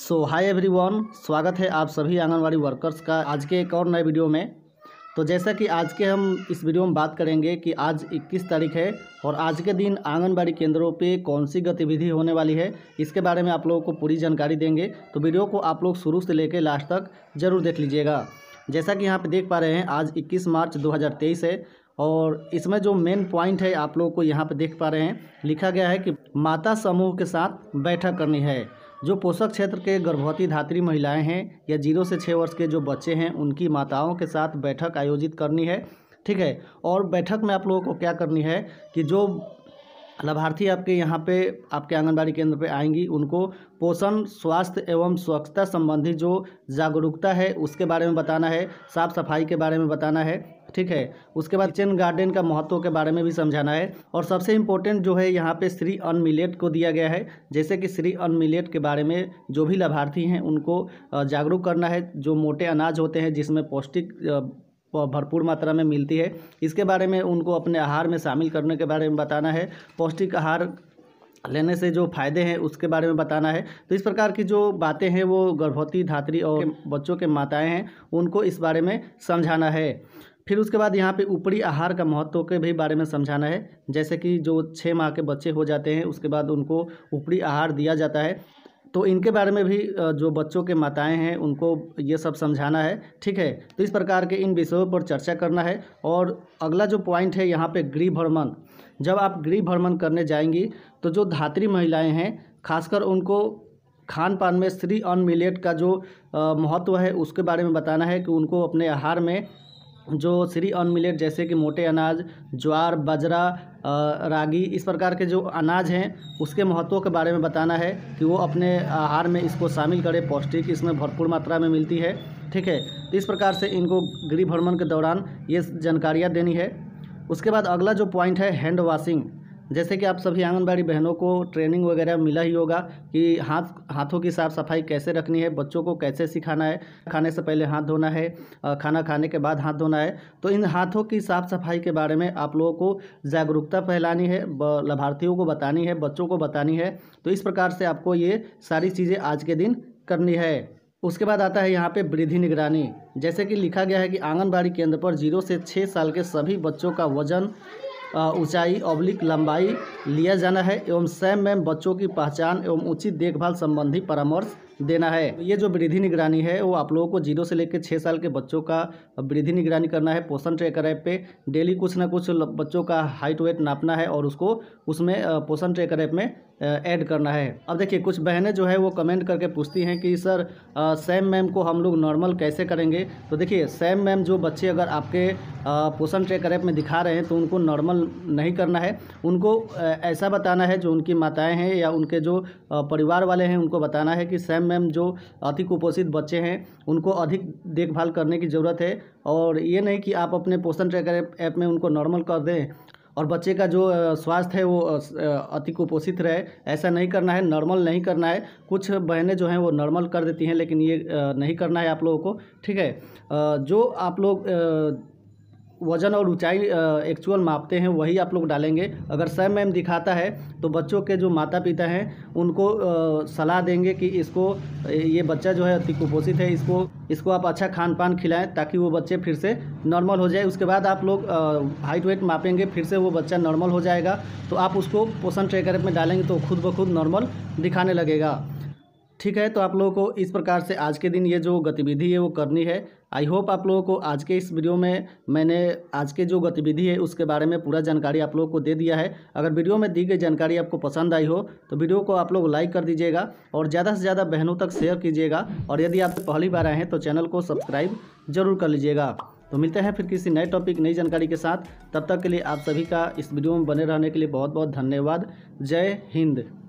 सो hi everyone स्वागत है आप सभी आंगनवाड़ी वर्कर्स का आज के एक और नए वीडियो में तो जैसा कि आज के हम इस वीडियो में बात करेंगे कि आज 21 तारीख है और आज के दिन आंगनबाड़ी केंद्रों पे कौन सी गतिविधि होने वाली है इसके बारे में आप लोगों को पूरी जानकारी देंगे तो वीडियो को आप लोग शुरू से लेकर लास्ट तक ज़रूर देख लीजिएगा जैसा कि यहाँ पर देख पा रहे हैं आज इक्कीस मार्च दो है और इसमें जो मेन पॉइंट है आप लोगों को यहाँ पर देख पा रहे हैं लिखा गया है कि माता समूह के साथ बैठक करनी है जो पोषक क्षेत्र के गर्भवती धात्री महिलाएं हैं या जीरो से छः वर्ष के जो बच्चे हैं उनकी माताओं के साथ बैठक आयोजित करनी है ठीक है और बैठक में आप लोगों को क्या करनी है कि जो लाभार्थी आपके यहाँ पे आपके आंगनबाड़ी केंद्र पे आएंगी उनको पोषण स्वास्थ्य एवं स्वच्छता संबंधी जो जागरूकता है उसके बारे में बताना है साफ सफाई के बारे में बताना है ठीक है उसके बाद किचन गार्डन का महत्व के बारे में भी समझाना है और सबसे इम्पोर्टेंट जो है यहाँ पे श्री अन मिलेट को दिया गया है जैसे कि श्री अन मिलेट के बारे में जो भी लाभार्थी हैं उनको जागरूक करना है जो मोटे अनाज होते हैं जिसमें पौष्टिक भरपूर मात्रा में मिलती है इसके बारे में उनको अपने आहार में शामिल करने के बारे में बताना है पौष्टिक आहार लेने से जो फायदे हैं उसके बारे में बताना है तो इस प्रकार की जो बातें हैं वो गर्भवती धात्री और बच्चों के माताएं हैं उनको इस बारे में समझाना है फिर उसके बाद यहाँ पे ऊपरी आहार का महत्व के भी बारे में समझाना है जैसे कि जो छः माह के बच्चे हो जाते हैं उसके बाद उनको ऊपरी आहार दिया जाता है तो इनके बारे में भी जो बच्चों के माताएं हैं उनको ये सब समझाना है ठीक है तो इस प्रकार के इन विषयों पर चर्चा करना है और अगला जो पॉइंट है यहाँ पे गृह भ्रमण जब आप गृह भ्रमण करने जाएंगी तो जो धात्री महिलाएं हैं खासकर उनको खान पान में श्री अन मिलेट का जो महत्व है उसके बारे में बताना है कि उनको अपने आहार में जो श्री अन मिलेट जैसे कि मोटे अनाज ज्वार बाजरा रागी इस प्रकार के जो अनाज हैं उसके महत्व के बारे में बताना है कि वो अपने आहार में इसको शामिल करें पौष्टिक इसमें भरपूर मात्रा में मिलती है ठीक है इस प्रकार से इनको गृह भ्रमण के दौरान ये जानकारियाँ देनी है उसके बाद अगला जो पॉइंट है हैंड वाशिंग जैसे कि आप सभी आंगनबाड़ी बहनों को ट्रेनिंग वगैरह मिला ही होगा कि हाथ हाथों की साफ़ सफाई कैसे रखनी है बच्चों को कैसे सिखाना है खाने से पहले हाथ धोना है खाना खाने के बाद हाथ धोना है तो इन हाथों की साफ़ सफाई के बारे में आप लोगों को जागरूकता फैलानी है लाभार्थियों को बतानी है बच्चों को बतानी है तो इस प्रकार से आपको ये सारी चीज़ें आज के दिन करनी है उसके बाद आता है यहाँ पे वृद्धि निगरानी जैसे कि लिखा गया है कि आंगनबाड़ी केंद्र पर जीरो से छः साल के सभी बच्चों का वजन ऊंचाई ऑब्लिक लंबाई लिया जाना है एवं स्वयं में बच्चों की पहचान एवं उचित देखभाल संबंधी परामर्श देना है तो ये जो वृद्धि निगरानी है वो आप लोगों को जीरो से लेकर छः साल के बच्चों का वृद्धि निगरानी करना है पोषण ट्रैकर ऐप पे डेली कुछ ना कुछ बच्चों का हाइट वेट नापना है और उसको उसमें पोषण ट्रैकर ऐप में ऐड करना है अब देखिए कुछ बहनें जो है वो कमेंट करके पूछती हैं कि सर सैम मैम को हम लोग नॉर्मल कैसे करेंगे तो देखिए सैम मैम जो बच्चे अगर आपके पोषण ट्रैकर ऐप में दिखा रहे हैं तो उनको नॉर्मल नहीं करना है उनको ऐसा बताना है जो उनकी माताएं हैं या उनके जो परिवार वाले हैं उनको बताना है कि सैम मैम जो अति कुपोषित बच्चे हैं उनको अधिक देखभाल करने की ज़रूरत है और ये नहीं कि आप अपने पोषण ट्रैकर ऐप में उनको नॉर्मल कर दें और बच्चे का जो स्वास्थ्य है वो अति कुपोषित रहे ऐसा नहीं करना है नॉर्मल नहीं करना है कुछ बहनें जो हैं वो नॉर्मल कर देती हैं लेकिन ये नहीं करना है आप लोगों को ठीक है जो आप लोग वज़न और ऊंचाई एक्चुअल मापते हैं वही आप लोग डालेंगे अगर सर मैम दिखाता है तो बच्चों के जो माता पिता हैं उनको सलाह देंगे कि इसको ये बच्चा जो है अति कुपोषित है इसको इसको आप अच्छा खान पान खिलाएँ ताकि वो बच्चे फिर से नॉर्मल हो जाए उसके बाद आप लोग हाइट वेट मापेंगे फिर से वो बच्चा नॉर्मल हो जाएगा तो आप उसको पोषण ट्रेकर में डालेंगे तो खुद ब खुद नॉर्मल दिखाने लगेगा ठीक है तो आप लोगों को इस प्रकार से आज के दिन ये जो गतिविधि है वो करनी है आई होप आप लोगों को आज के इस वीडियो में मैंने आज के जो गतिविधि है उसके बारे में पूरा जानकारी आप लोगों को दे दिया है अगर वीडियो में दी गई जानकारी आपको पसंद आई हो तो वीडियो को आप लोग लाइक कर दीजिएगा और ज़्यादा से ज़्यादा बहनों तक शेयर कीजिएगा और यदि आप पहली बार आए हैं तो चैनल को सब्सक्राइब जरूर कर लीजिएगा तो मिलते हैं फिर किसी नए टॉपिक नई जानकारी के साथ तब तक के लिए आप सभी का इस वीडियो में बने रहने के लिए बहुत बहुत धन्यवाद जय हिंद